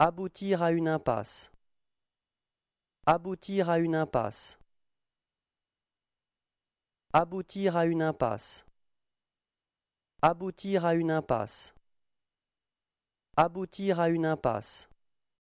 Aboutir à une impasse. Aboutir à une impasse. Aboutir à une impasse. Aboutir à une impasse. Aboutir à une impasse.